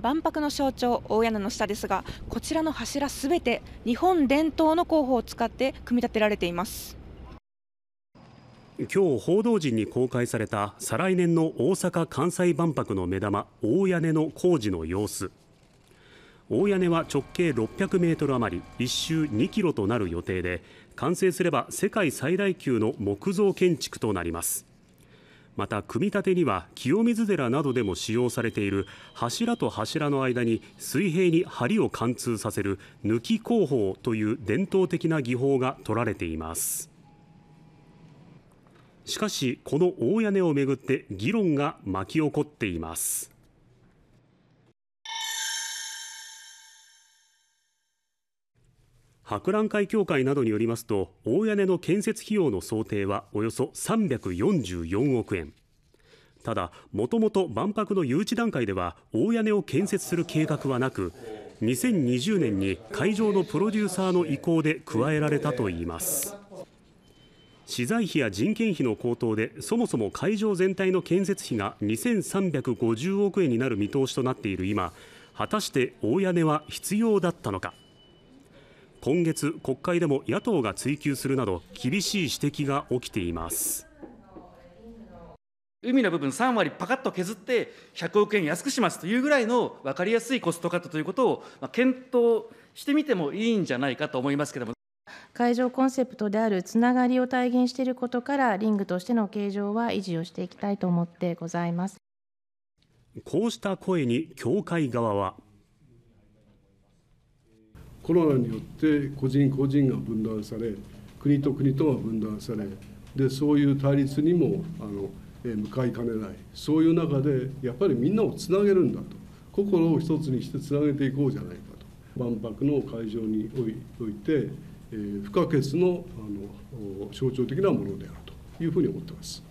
万博の象徴大屋根の下ですがこちらの柱すべて日本伝統の候補を使って組み立てられています今日報道陣に公開された再来年の大阪・関西万博の目玉大屋根の工事の様子大屋根は直径600メートル余り1周2キロとなる予定で完成すれば世界最大級の木造建築となりますまた組み立てには清水寺などでも使用されている柱と柱の間に水平に梁を貫通させる抜き工法という伝統的な技法が取られていますしかしこの大屋根をめぐって議論が巻き起こっています博覧会協会などによりますと大屋根の建設費用の想定はおよそ344億円ただもともと万博の誘致段階では大屋根を建設する計画はなく2020年に会場のプロデューサーの意向で加えられたといいます資材費や人件費の高騰でそもそも会場全体の建設費が2350億円になる見通しとなっている今果たして大屋根は必要だったのか今月国会でも野党が追及するなど厳しい指摘が起きています海の部分3割パカッと削って100億円安くしますというぐらいの分かりやすいコストカットということを検討してみてもいいんじゃないかと思いますけども会場コンセプトであるつながりを体現していることからリングとしての形状は維持をしていきたいと思ってございますこうした声に協会側はコロナによって個人個人が分断され国と国とが分断されでそういう対立にもあの、え向かいかねないそういう中でやっぱりみんなをつなげるんだと心を一つにしてつなげていこうじゃないかと万博の会場において、えー、不可欠のあの象徴的なものであるというふうに思ってます。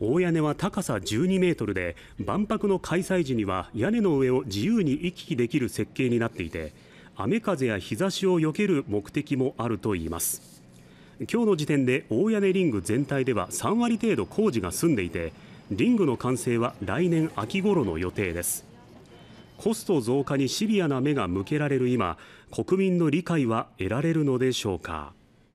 大屋根は高さ12メートルで万博の開催時には屋根の上を自由に行き来できる設計になっていて雨風や日差しを避ける目的もあるといいます今日の時点で大屋根リング全体では3割程度工事が済んでいてリングの完成は来年秋頃の予定ですコスト増加にシビアな目が向けられる今国民の理解は得られるのでしょうか